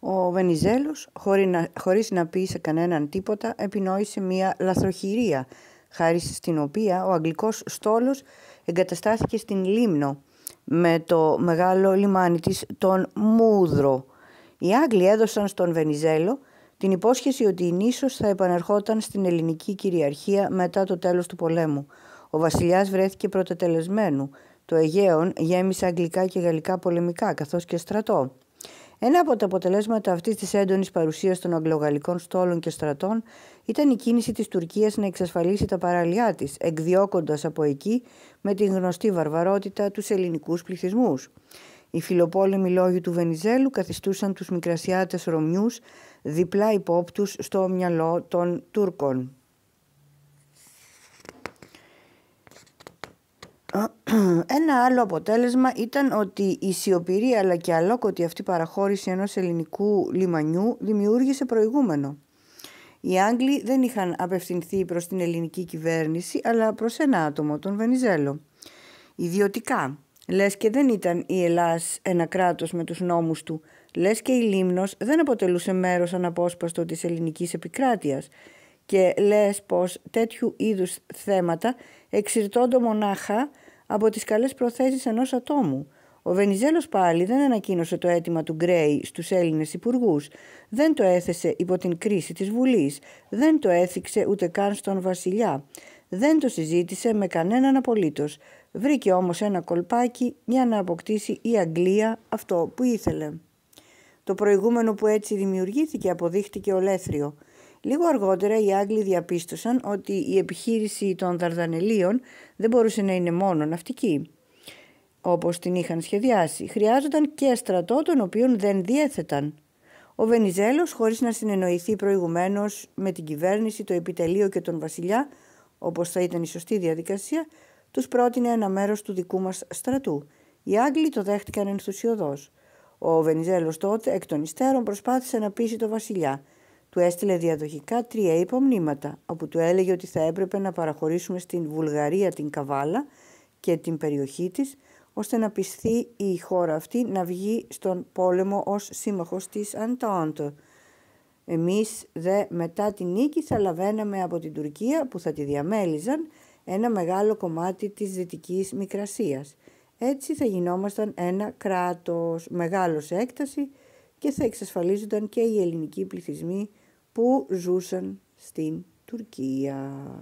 Ο Βενιζέλος, χωρίς να, χωρίς να πει σε κανέναν τίποτα, επινόησε μία λαθροχειρία, χάρη στην οποία ο αγγλικός στόλος εγκαταστάθηκε στην Λίμνο με το μεγάλο λιμάνι της τον Μούδρο. Οι Άγγλοι έδωσαν στον Βενιζέλο την υπόσχεση ότι η νήσος θα επαναρχόταν στην ελληνική κυριαρχία μετά το τέλος του πολέμου. Ο βασιλιάς βρέθηκε πρωτοτελεσμένου. Το Αιγαίο γέμισε αγγλικά και γαλλικά πολεμικά καθώς και στρατό. Ένα από τα αποτελέσματα αυτής της έντονης παρουσίας των αγγλογαλλικών στόλων και στρατών ήταν η κίνηση της Τουρκίας να εξασφαλίσει τα παραλιά της, εκδιώκοντας από εκεί με την γνωστή βαρβαρότητα τους ελληνικούς πληθυσμούς. Οι φιλοπόλεμοι λόγοι του Βενιζέλου καθιστούσαν τους μικρασιάτες Ρωμιούς, διπλά υπόπτους στο μυαλό των Τούρκων. Ένα άλλο αποτέλεσμα ήταν ότι η σιωπηρή αλλά και αλόκοτη αυτή παραχώρηση ενός ελληνικού λιμανιού δημιούργησε προηγούμενο. Οι Άγγλοι δεν είχαν απευθυνθεί προς την ελληνική κυβέρνηση αλλά προς ένα άτομο, τον Βενιζέλο. Ιδιωτικά, λες και δεν ήταν η Ελλάς ένα κράτος με τους νόμους του, λες και η Λίμνος δεν αποτελούσε μέρος αναπόσπαστο της ελληνικής επικράτειας και λες πως τέτοιου είδους θέματα εξηρτώνται μονάχα από τις καλές προθέσεις ενός ατόμου. Ο Βενιζέλος πάλι δεν ανακοίνωσε το αίτημα του Γκρέι στους Έλληνες υπουργούς, δεν το έθεσε υπό την κρίση της Βουλής, δεν το έθιξε ούτε καν στον βασιλιά, δεν το συζήτησε με κανέναν απολύτως. Βρήκε όμως ένα κολπάκι για να αποκτήσει η Αγγλία αυτό που ήθελε. Το προηγούμενο που έτσι δημιουργήθηκε αποδείχτηκε ολέθριο. Λίγο αργότερα οι Άγγλοι διαπίστωσαν ότι η επιχείρηση των Δαρδανελίων δεν μπορούσε να είναι μόνο ναυτική, όπως την είχαν σχεδιάσει. Χρειάζονταν και στρατό τον οποίο δεν διέθεταν. Ο Βενιζέλος, χωρίς να συνεννοηθεί προηγουμένως με την κυβέρνηση, το επιτελείο και τον βασιλιά, όπως θα ήταν η σωστή διαδικασία, τους πρότεινε ένα μέρος του δικού μας στρατού. Οι Άγγλοι το δέχτηκαν ενθουσιοδός. Ο Βενιζέλος τότε εκ των υστέρων προσπάθησε να πείσει το βασιλιά – του έστειλε διαδοχικά τρία υπομνήματα, όπου του έλεγε ότι θα έπρεπε να παραχωρήσουμε στην Βουλγαρία την Καβάλα και την περιοχή της, ώστε να πισθεί η χώρα αυτή να βγει στον πόλεμο ως σύμμαχος της Αντάντο. Εμείς δε μετά την νίκη θα λαβαίναμε από την Τουρκία που θα τη διαμέλιζαν ένα μεγάλο κομμάτι της Δυτικής Μικρασίας. Έτσι θα γινόμασταν ένα κράτος μεγάλος έκταση και θα εξασφαλίζονταν και οι ελληνικοί πληθυσμοί που ζούσαν στην Τουρκία.